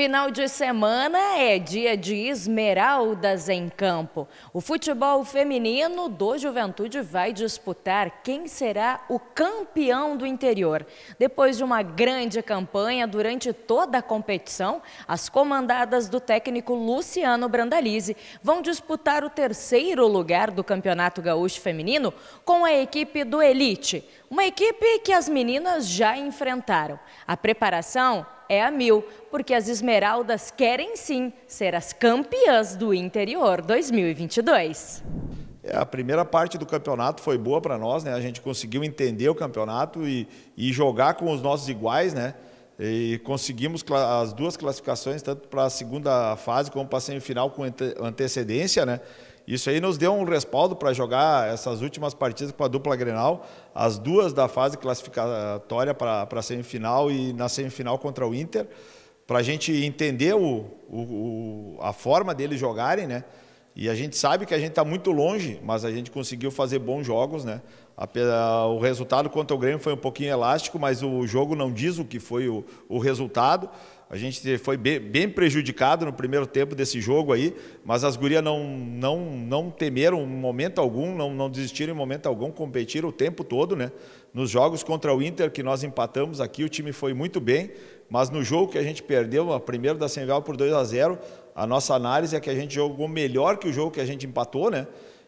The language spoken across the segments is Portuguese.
Final de semana é dia de esmeraldas em campo. O futebol feminino do Juventude vai disputar quem será o campeão do interior. Depois de uma grande campanha durante toda a competição, as comandadas do técnico Luciano Brandalize vão disputar o terceiro lugar do Campeonato Gaúcho Feminino com a equipe do Elite. Uma equipe que as meninas já enfrentaram. A preparação é a mil, porque as Esmeraldas querem sim ser as campeãs do interior 2022. É, a primeira parte do campeonato foi boa para nós, né? A gente conseguiu entender o campeonato e, e jogar com os nossos iguais, né? E conseguimos as duas classificações, tanto para a segunda fase como para a semifinal, com antecedência, né? Isso aí nos deu um respaldo para jogar essas últimas partidas com a dupla Grenal, as duas da fase classificatória para a semifinal e na semifinal contra o Inter, para a gente entender o, o, o, a forma deles jogarem, né? E a gente sabe que a gente está muito longe, mas a gente conseguiu fazer bons jogos, né? O resultado contra o Grêmio foi um pouquinho elástico, mas o jogo não diz o que foi o, o resultado. A gente foi bem, bem, prejudicado no primeiro tempo desse jogo aí, mas as gurias não, não, não temeram em momento algum, não, não desistiram em momento algum, competiram o tempo todo, né? Nos jogos contra o Inter, que nós empatamos aqui, o time foi muito bem, mas no jogo que a gente perdeu, a primeiro da Senval por 2 a 0 a nossa análise é que a gente jogou melhor que o jogo que a gente empatou, né?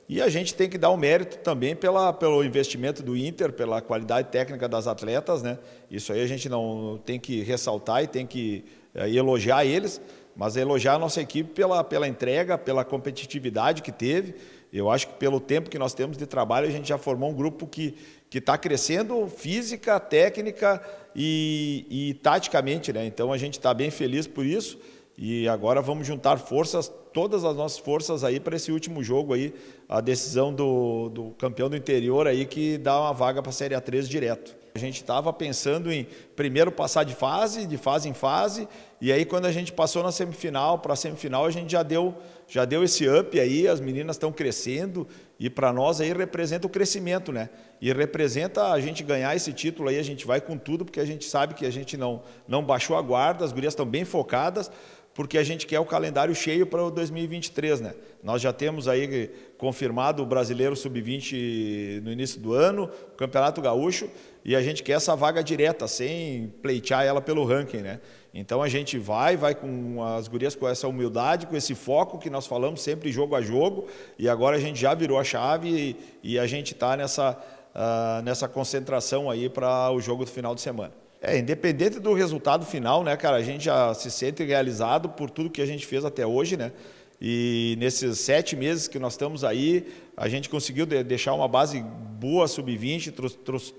E a gente tem que dar o um mérito também pela, pelo investimento do Inter, pela qualidade técnica das atletas, né? Isso aí a gente não tem que ressaltar e tem que é, elogiar eles, mas elogiar a nossa equipe pela, pela entrega, pela competitividade que teve. Eu acho que pelo tempo que nós temos de trabalho, a gente já formou um grupo que está crescendo física, técnica e, e taticamente, né? Então a gente está bem feliz por isso. E agora vamos juntar forças, todas as nossas forças aí para esse último jogo aí, a decisão do, do campeão do interior aí que dá uma vaga para a Série A3 direto. A gente estava pensando em primeiro passar de fase, de fase em fase, e aí quando a gente passou na semifinal, para a semifinal a gente já deu, já deu esse up aí, as meninas estão crescendo e para nós aí representa o crescimento, né? E representa a gente ganhar esse título aí, a gente vai com tudo, porque a gente sabe que a gente não não baixou a guarda, as gurias estão bem focadas porque a gente quer o calendário cheio para o 2023, né? Nós já temos aí confirmado o Brasileiro Sub-20 no início do ano, o Campeonato Gaúcho, e a gente quer essa vaga direta, sem pleitear ela pelo ranking, né? Então a gente vai, vai com as gurias com essa humildade, com esse foco que nós falamos sempre jogo a jogo, e agora a gente já virou a chave e, e a gente está nessa, uh, nessa concentração aí para o jogo do final de semana. É, independente do resultado final, né, cara, a gente já se sente realizado por tudo que a gente fez até hoje, né? E nesses sete meses que nós estamos aí, a gente conseguiu deixar uma base boa sub-20,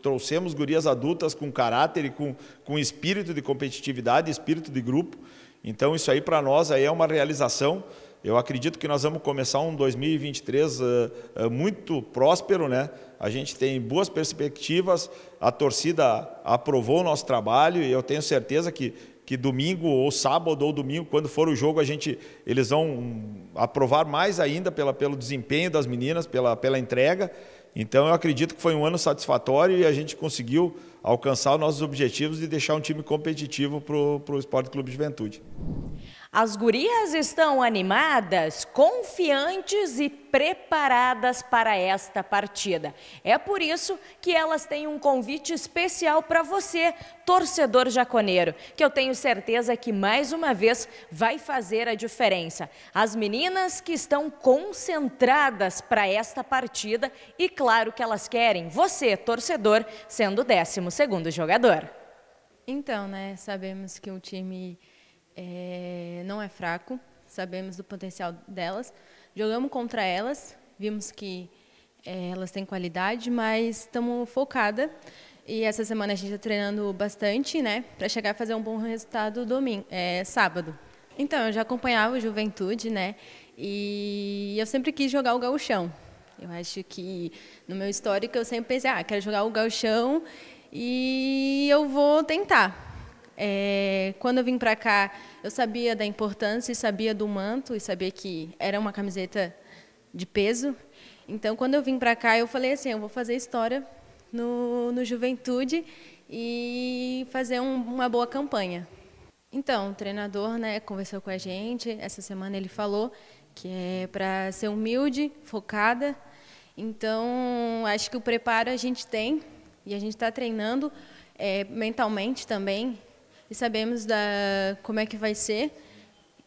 trouxemos gurias adultas com caráter e com, com espírito de competitividade, espírito de grupo. Então, isso aí para nós aí é uma realização. Eu acredito que nós vamos começar um 2023 uh, uh, muito próspero, né? A gente tem boas perspectivas, a torcida aprovou o nosso trabalho e eu tenho certeza que, que domingo ou sábado ou domingo, quando for o jogo, a gente eles vão hum, aprovar mais ainda pela, pelo desempenho das meninas, pela, pela entrega. Então eu acredito que foi um ano satisfatório e a gente conseguiu alcançar os nossos objetivos e deixar um time competitivo para o Esporte Clube Juventude. As gurias estão animadas, confiantes e preparadas para esta partida. É por isso que elas têm um convite especial para você, torcedor jaconeiro, que eu tenho certeza que mais uma vez vai fazer a diferença. As meninas que estão concentradas para esta partida e claro que elas querem você, torcedor, sendo o 12 segundo jogador. Então, né, sabemos que o time é, não é fraco, sabemos do potencial delas. Jogamos contra elas, vimos que é, elas têm qualidade, mas estamos focada e essa semana a gente está treinando bastante, né, para chegar a fazer um bom resultado domingo, é, sábado. Então eu já acompanhava o Juventude, né, e eu sempre quis jogar o gauchão. Eu acho que no meu histórico eu sempre pensei, ah, quero jogar o gauchão e eu vou tentar. É, quando eu vim para cá, eu sabia da importância e sabia do manto e sabia que era uma camiseta de peso. Então, quando eu vim para cá, eu falei assim: eu vou fazer história no, no Juventude e fazer um, uma boa campanha. Então, o treinador né, conversou com a gente. Essa semana ele falou que é para ser humilde, focada. Então, acho que o preparo a gente tem e a gente está treinando é, mentalmente também, e sabemos da, como é que vai ser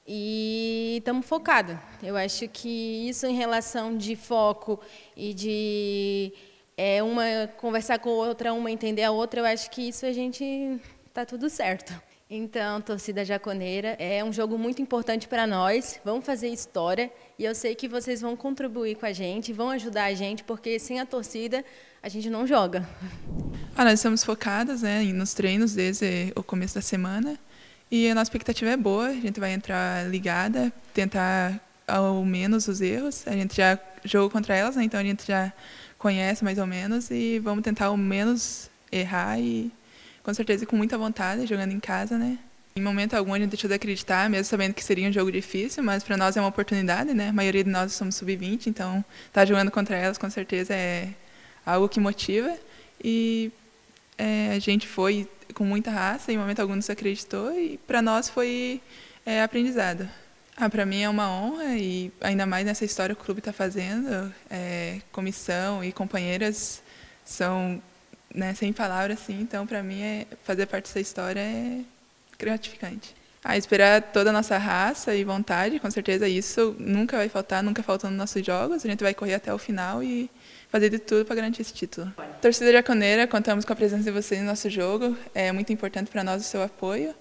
e estamos focados. Eu acho que isso em relação de foco e de é, uma conversar com a outra, uma entender a outra, eu acho que isso a gente tá tudo certo. Então, torcida jaconeira, é um jogo muito importante para nós. Vamos fazer história e eu sei que vocês vão contribuir com a gente, vão ajudar a gente, porque sem a torcida a gente não joga. Ah, nós estamos focadas né, nos treinos desde o começo da semana. E a nossa expectativa é boa, a gente vai entrar ligada, tentar ao menos os erros. A gente já jogou contra elas, né, então a gente já conhece mais ou menos e vamos tentar ao menos errar e com certeza com muita vontade, jogando em casa, né? Em momento algum a gente deixou de acreditar, mesmo sabendo que seria um jogo difícil, mas para nós é uma oportunidade, né? A maioria de nós somos sub-20, então estar tá jogando contra elas com certeza é algo que motiva. E é, a gente foi com muita raça, em momento algum não se acreditou, e para nós foi é, aprendizado. Ah, para mim é uma honra e ainda mais nessa história que o clube está fazendo, é, comissão e companheiras são né, sem palavras, assim, então para mim é, fazer parte dessa história é gratificante a ah, esperar toda a nossa raça e vontade, com certeza isso nunca vai faltar, nunca faltando nos nossos jogos. A gente vai correr até o final e fazer de tudo para garantir esse título. Torcida Jaconeira, contamos com a presença de vocês no nosso jogo, é muito importante para nós o seu apoio.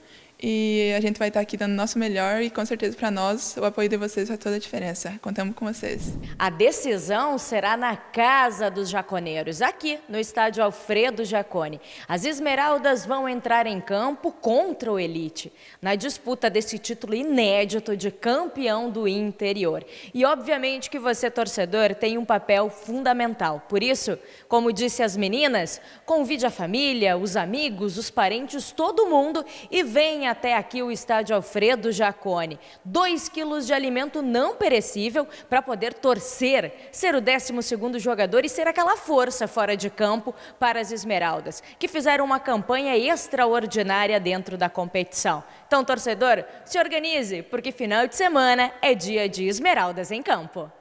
E a gente vai estar aqui dando o nosso melhor e com certeza para nós o apoio de vocês faz toda a diferença. Contamos com vocês. A decisão será na casa dos jaconeiros, aqui no estádio Alfredo Jacone. As Esmeraldas vão entrar em campo contra o Elite na disputa desse título inédito de campeão do interior. E obviamente que você torcedor tem um papel fundamental. Por isso, como disse as meninas, convide a família, os amigos, os parentes, todo mundo e venha até aqui o estádio Alfredo Jacone. 2 quilos de alimento não perecível para poder torcer, ser o 12 segundo jogador e ser aquela força fora de campo para as Esmeraldas, que fizeram uma campanha extraordinária dentro da competição. Então, torcedor, se organize, porque final de semana é dia de Esmeraldas em campo.